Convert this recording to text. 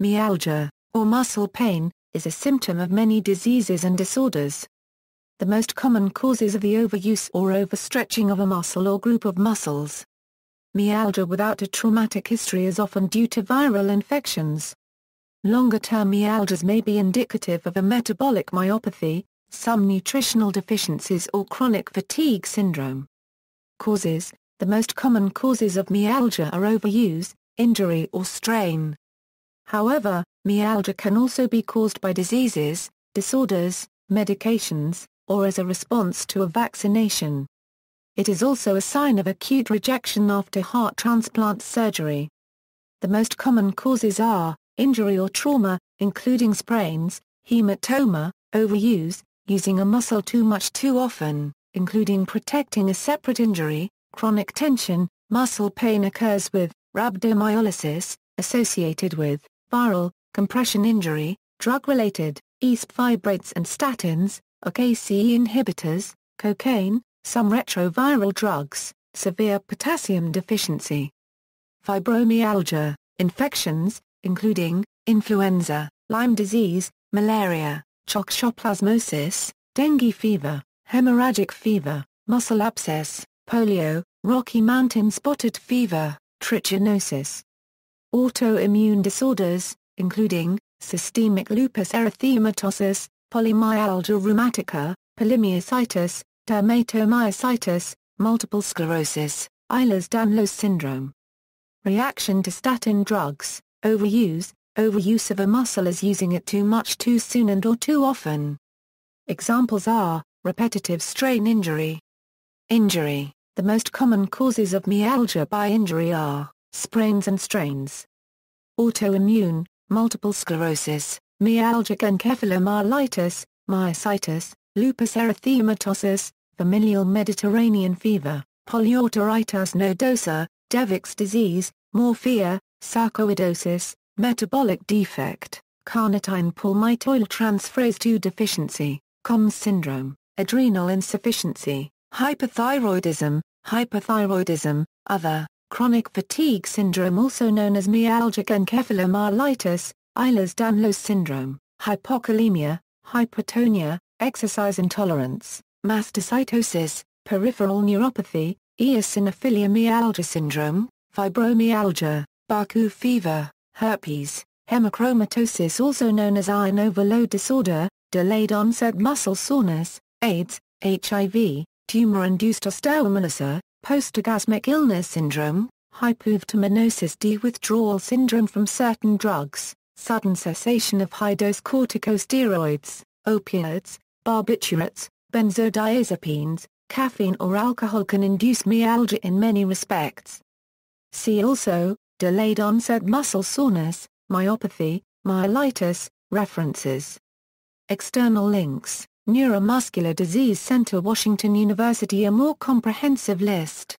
myalgia, or muscle pain, is a symptom of many diseases and disorders. The most common causes are the overuse or overstretching of a muscle or group of muscles. Myalgia without a traumatic history is often due to viral infections. Longer-term myalgias may be indicative of a metabolic myopathy, some nutritional deficiencies or chronic fatigue syndrome. Causes The most common causes of myalgia are overuse, injury or strain, However, myalgia can also be caused by diseases, disorders, medications, or as a response to a vaccination. It is also a sign of acute rejection after heart transplant surgery. The most common causes are, injury or trauma, including sprains, hematoma, overuse, using a muscle too much too often, including protecting a separate injury, chronic tension, muscle pain occurs with, rhabdomyolysis, associated with, viral, compression injury, drug-related, ESP fibrates and statins, or inhibitors, cocaine, some retroviral drugs, severe potassium deficiency. Fibromyalgia, infections, including, influenza, Lyme disease, malaria, toxoplasmosis, dengue fever, hemorrhagic fever, muscle abscess, polio, Rocky Mountain spotted fever, trichinosis, autoimmune disorders, including, systemic lupus erythematosus, polymyalgia rheumatica, polymyositis, dermatomyositis, multiple sclerosis, Ehlers-Danlos syndrome. Reaction to statin drugs, overuse, overuse of a muscle is using it too much too soon and or too often. Examples are, repetitive strain injury. Injury, the most common causes of myalgia by injury are sprains and strains. Autoimmune, multiple sclerosis, myalgic encephalomyelitis, myositis, lupus erythematosus, familial Mediterranean fever, polyarteritis nodosa, Devic's disease, morphia, sarcoidosis, metabolic defect, carnitine palmitoyltransferase 2 deficiency, Combs syndrome, adrenal insufficiency, hypothyroidism, hypothyroidism, other. Chronic fatigue syndrome also known as myalgic encephalomyelitis, Ehlers-Danlos syndrome, hypokalemia, hypertonia, exercise intolerance, mastocytosis, peripheral neuropathy, eosinophilia myalgia syndrome, fibromyalgia, Baku fever, herpes, hemochromatosis also known as iron overload disorder, delayed onset muscle soreness, AIDS, HIV, tumor-induced osteomalacia, post illness syndrome, hypovitaminosis D withdrawal syndrome from certain drugs, sudden cessation of high-dose corticosteroids, opioids, barbiturates, benzodiazepines, caffeine or alcohol can induce myalgia in many respects. See also, delayed onset muscle soreness, myopathy, myelitis, references. External links Neuromuscular Disease Center Washington University A more comprehensive list